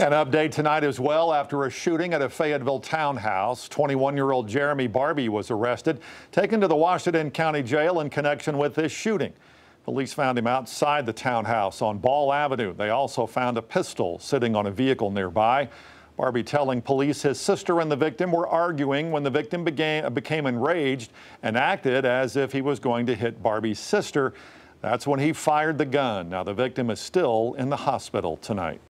An update tonight as well after a shooting at a Fayetteville townhouse. 21 year old Jeremy Barbie was arrested, taken to the Washington County Jail in connection with this shooting. Police found him outside the townhouse on Ball Avenue. They also found a pistol sitting on a vehicle nearby. Barbie telling police his sister and the victim were arguing when the victim began, became enraged and acted as if he was going to hit Barbie's sister. That's when he fired the gun. Now, the victim is still in the hospital tonight.